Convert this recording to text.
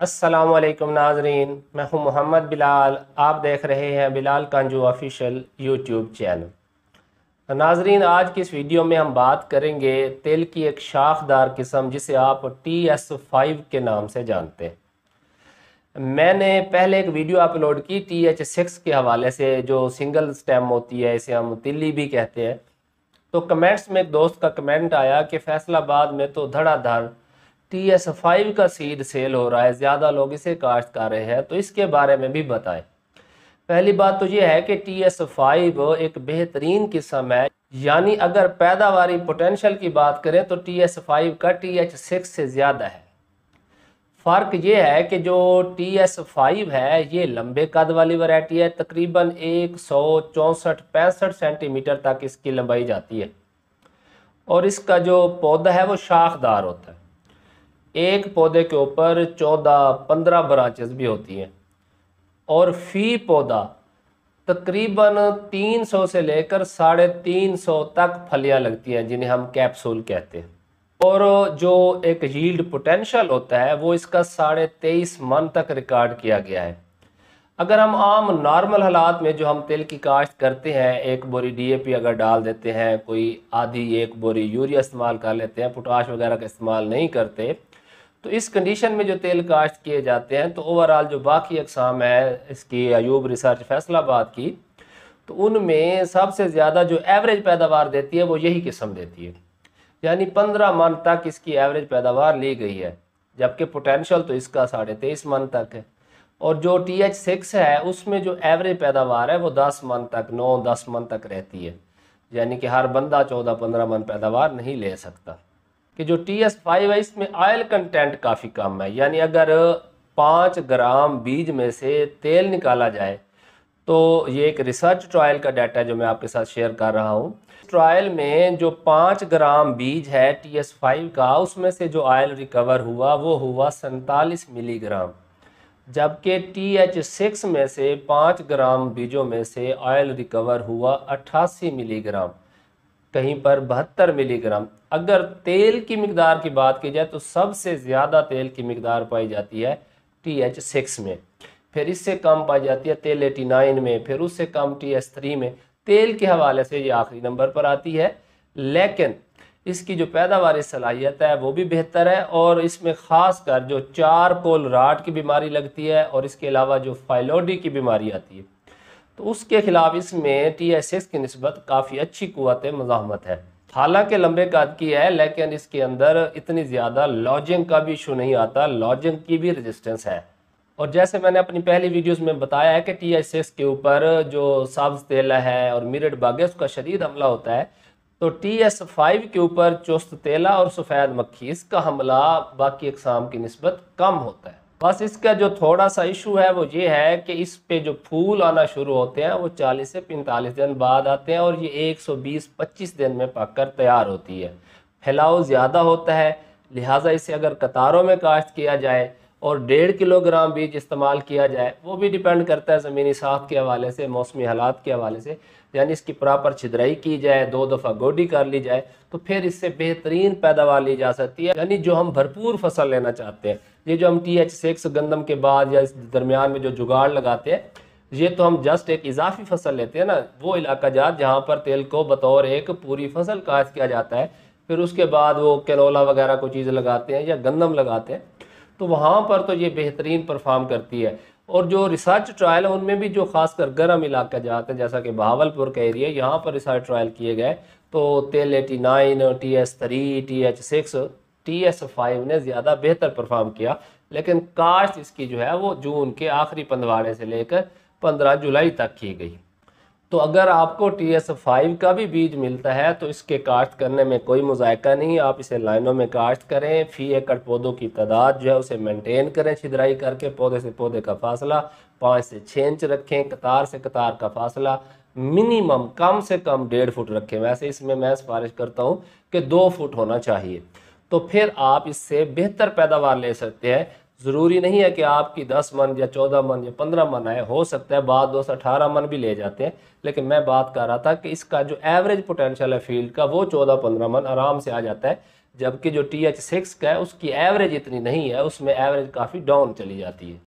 वालेकुम नाजरीन मैं हूं मोहम्मद बिलाल आप देख रहे हैं Bilal Kanju official YouTube channel तो नाजरीन आज की इस वीडियो में हम बात करेंगे तेल की एक शाखदार किस्म जिसे आप टी एस फाइव के नाम से जानते हैं मैंने पहले एक वीडियो अपलोड की टी एच सिक्स के हवाले से जो सिंगल स्टेम होती है इसे हम तिल्ली भी कहते हैं तो कमेंट्स में एक दोस्त का कमेंट आया कि फैसलाबाद में तो धड़ाधड़ टी एस फाइव का सीड सेल हो रहा है ज़्यादा लोग इसे काश्त कर रहे हैं तो इसके बारे में भी बताएं पहली बात तो ये है कि टी एस फाइव एक बेहतरीन किस्म है यानी अगर पैदावारी पोटेंशल की बात करें तो टी एस फाइव का टी एच सिक्स से ज़्यादा है फ़र्क ये है कि जो टी एस फाइव है ये लंबे कद वाली वैरायटी है तकरीबन एक सौ चौंसठ पैंसठ सेंटीमीटर तक इसकी लंबाई जाती है और इसका जो पौधा है वो शाखदार होता है एक पौधे के ऊपर चौदह पंद्रह ब्रांचेस भी होती हैं और फी पौधा तकरीबन तीन सौ से लेकर साढ़े तीन सौ तक फलियां लगती हैं जिन्हें हम कैप्सूल कहते हैं और जो एक यील्ड पोटेंशियल होता है वो इसका साढ़े तेईस मन तक रिकॉर्ड किया गया है अगर हम आम नॉर्मल हालात में जो हम तेल की काश्त करते हैं एक बोरी डीएपी अगर डाल देते हैं कोई आधी एक बोरी यूरिया इस्तेमाल कर लेते हैं पोटाश वगैरह का इस्तेमाल नहीं करते तो इस कंडीशन में जो तेल काश्त किए जाते हैं तो ओवरऑल जो बाकी अकसाम है इसकी अयूब रिसर्च फैसलाबाद की तो उनमें सबसे ज़्यादा जो एवरेज पैदावार देती है वो यही किस्म देती है यानी पंद्रह मन तक इसकी एवरेज पैदावार ली गई है जबकि पोटेंशियल तो इसका साढ़े तेईस मन तक है और जो टी एच सिक्स है उसमें जो एवरेज पैदावार है वो दस मन तक नौ दस मन तक रहती है यानी कि हर बंदा चौदह पंद्रह मन पैदावार नहीं ले सकता कि जो टी एस फाइव है इसमें ऑयल कंटेंट काफ़ी कम है यानी अगर पाँच ग्राम बीज में से तेल निकाला जाए तो ये एक रिसर्च ट्रायल का डाटा है जो मैं आपके साथ शेयर कर रहा हूँ ट्रायल में जो पाँच ग्राम बीज है टी एस फाइव का उसमें से जो ऑयल रिकवर हुआ वो हुआ सैंतालीस मिलीग्राम जबकि टी एच सिक्स में से पाँच ग्राम बीजों में से ऑयल रिकवर हुआ अट्ठासी मिलीग्राम कहीं पर बहत्तर मिलीग्राम अगर तेल की मकदार की बात की जाए तो सबसे ज़्यादा तेल की मकदार पाई जाती है टी एच सिक्स में फिर इससे कम पाई जाती है तेल एटी नाइन में फिर उससे कम टी एच थ्री में तेल के हवाले से ये आखिरी नंबर पर आती है लेकिन इसकी जो पैदावार सलाहियत है वो भी बेहतर है और इसमें ख़ास कर जो चार कोल राट की बीमारी लगती है और इसके अलावा जो फाइलोडी की बीमारी आती है तो उसके खिलाफ इसमें टी एस एस की नस्बत काफ़ी अच्छी कुत मजामत है हालांकि लंबे काद की है लेकिन इसके अंदर इतनी ज़्यादा लॉजिंग का भी इशू नहीं आता लॉजिंग की भी रजिस्टेंस है और जैसे मैंने अपनी पहली वीडियोस में बताया है कि टी एस एस के ऊपर जो साब्ज तेला है और मिरट बागे उसका शदीद हमला होता है तो टी एस फाइव के ऊपर चुस्त तेला और सफ़ेद मक्खी इसका हमला बाकी अकसाम की नस्बत कम होता है बस इसका जो थोड़ा सा इशू है वो ये है कि इस पे जो फूल आना शुरू होते हैं वो 40 से 45 दिन बाद आते हैं और ये 120-25 दिन में पककर तैयार होती है फैलाव ज़्यादा होता है लिहाजा इसे अगर कतारों में काश्त किया जाए और डेढ़ किलोग्राम बीज इस्तेमाल किया जाए वो भी डिपेंड करता है ज़मीनी साख के हवाले से मौसमी हालात के हवाले से यानी इसकी प्रॉपर छिदराई की जाए दो दफ़ा गोडी कर ली जाए तो फिर इससे बेहतरीन पैदावार ली जा सकती है यानी जो हम भरपूर फसल लेना चाहते हैं ये जो हम टी एच सिक्स गंदम के बाद या इस दरमियान में जो जुगाड़ लगाते हैं ये तो हम जस्ट एक इजाफी फसल लेते हैं ना वो इलाका जात जहाँ पर तेल को बतौर एक पूरी फसल काश किया जाता है फिर उसके बाद वो कैनोला वगैरह को चीज़ लगाते हैं या गंदम लगाते हैं तो वहाँ पर तो ये बेहतरीन परफॉर्म करती है और जो रिसर्च ट्रायल है उनमें भी जो खासकर गर्म इलाका जाते हैं जैसा कि बहावलपुर का एरिया यहाँ पर रिसर्च ट्रायल किए गए तो तेल eighty nine T S three T H six T S five ने ज़्यादा बेहतर परफॉर्म किया लेकिन काश्त इसकी जो है वो जून के आखिरी पंदवाड़े से लेकर पंद्रह जुलाई तक की गई तो अगर आपको टी एस फाइव का भी बीज मिलता है तो इसके काश्त करने में कोई मुजायका नहीं आप इसे लाइनों में काश्त करें फ़ी एकड़ पौधों की तादाद जो है उसे मेंटेन करें छिदराई करके पौधे से पौधे का फासला पाँच से छः इंच रखें कतार से कतार का फासला मिनिमम कम से कम डेढ़ फुट रखें वैसे इसमें मैं सिफारिश करता हूँ कि दो फुट होना चाहिए तो फिर आप इससे बेहतर पैदावार ले सकते हैं ज़रूरी नहीं है कि आपकी दस मन या चौदह मन या पंद्रह मन आए हो सकता है बाद दोस्त अठारह मन भी ले जाते हैं लेकिन मैं बात कर रहा था कि इसका जो एवरेज पोटेंशियल है फील्ड का वो चौदह पंद्रह मन आराम से आ जाता है जबकि जो टी एच सिक्स का है उसकी एवरेज इतनी नहीं है उसमें एवरेज काफ़ी डाउन चली जाती है